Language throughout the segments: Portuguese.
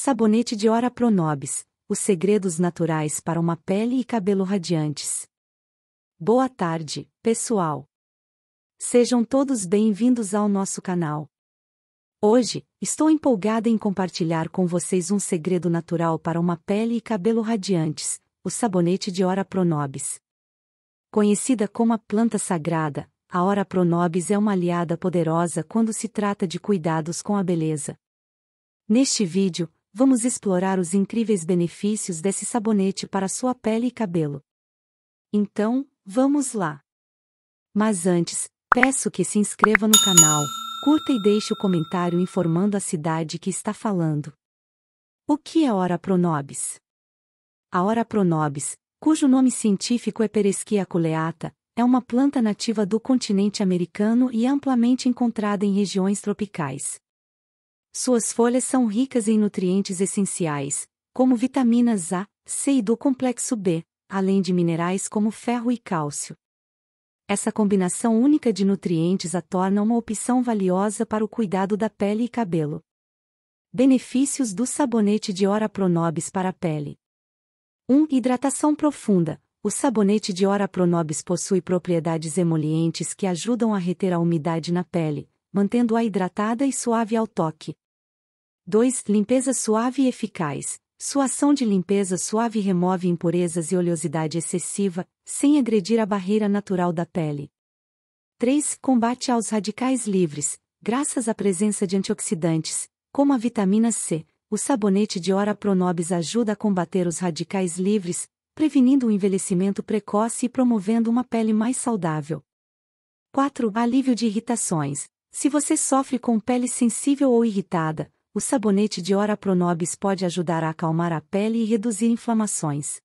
Sabonete de Ora Pronobis, os segredos naturais para uma pele e cabelo radiantes. Boa tarde, pessoal. Sejam todos bem-vindos ao nosso canal. Hoje, estou empolgada em compartilhar com vocês um segredo natural para uma pele e cabelo radiantes, o sabonete de Ora Pronobis. Conhecida como a planta sagrada, a Ora Pronobis é uma aliada poderosa quando se trata de cuidados com a beleza. Neste vídeo, vamos explorar os incríveis benefícios desse sabonete para sua pele e cabelo. Então, vamos lá! Mas antes, peço que se inscreva no canal, curta e deixe o comentário informando a cidade que está falando. O que é Hora Pronobis? A Hora Pronobis, cujo nome científico é Pereschia coleata, é uma planta nativa do continente americano e amplamente encontrada em regiões tropicais. Suas folhas são ricas em nutrientes essenciais, como vitaminas A, C e do complexo B, além de minerais como ferro e cálcio. Essa combinação única de nutrientes a torna uma opção valiosa para o cuidado da pele e cabelo. Benefícios do sabonete de Ora Pronobis para a pele. 1. hidratação profunda. O sabonete de Ora Pronobis possui propriedades emolientes que ajudam a reter a umidade na pele, mantendo-a hidratada e suave ao toque. 2. Limpeza suave e eficaz. Sua ação de limpeza suave remove impurezas e oleosidade excessiva, sem agredir a barreira natural da pele. 3. Combate aos radicais livres. Graças à presença de antioxidantes, como a vitamina C, o sabonete de Ora Pronobis ajuda a combater os radicais livres, prevenindo o envelhecimento precoce e promovendo uma pele mais saudável. 4. Alívio de irritações. Se você sofre com pele sensível ou irritada, o sabonete de Ora Pronobis pode ajudar a acalmar a pele e reduzir inflamações.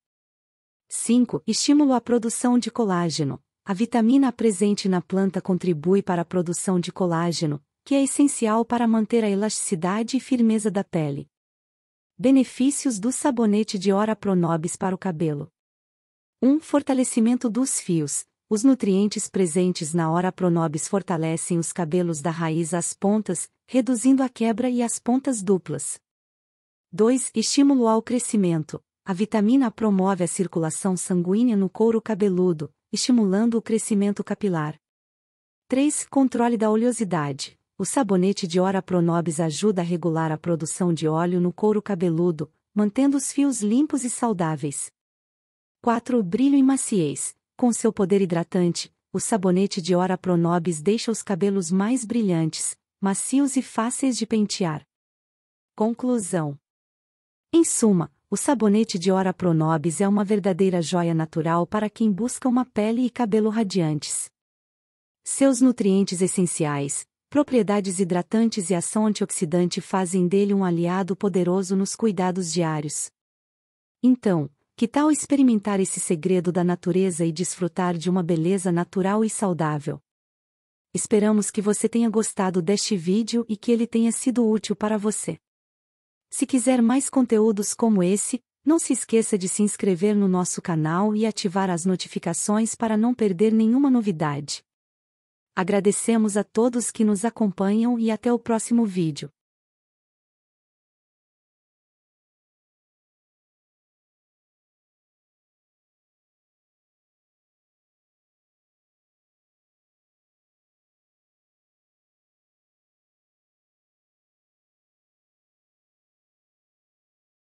5. Estímulo à produção de colágeno. A vitamina presente na planta contribui para a produção de colágeno, que é essencial para manter a elasticidade e firmeza da pele. Benefícios do sabonete de Ora Pronobis para o cabelo. 1. Um, fortalecimento dos fios. Os nutrientes presentes na Ora Pronobis fortalecem os cabelos da raiz às pontas, reduzindo a quebra e as pontas duplas. 2. Estímulo ao crescimento. A vitamina A promove a circulação sanguínea no couro cabeludo, estimulando o crescimento capilar. 3. Controle da oleosidade. O sabonete de Ora Pronobis ajuda a regular a produção de óleo no couro cabeludo, mantendo os fios limpos e saudáveis. 4. Brilho e maciez. Com seu poder hidratante, o sabonete de Ora Pronobis deixa os cabelos mais brilhantes, macios e fáceis de pentear. Conclusão Em suma, o sabonete de Ora Pronobis é uma verdadeira joia natural para quem busca uma pele e cabelo radiantes. Seus nutrientes essenciais, propriedades hidratantes e ação antioxidante fazem dele um aliado poderoso nos cuidados diários. Então, que tal experimentar esse segredo da natureza e desfrutar de uma beleza natural e saudável? Esperamos que você tenha gostado deste vídeo e que ele tenha sido útil para você. Se quiser mais conteúdos como esse, não se esqueça de se inscrever no nosso canal e ativar as notificações para não perder nenhuma novidade. Agradecemos a todos que nos acompanham e até o próximo vídeo.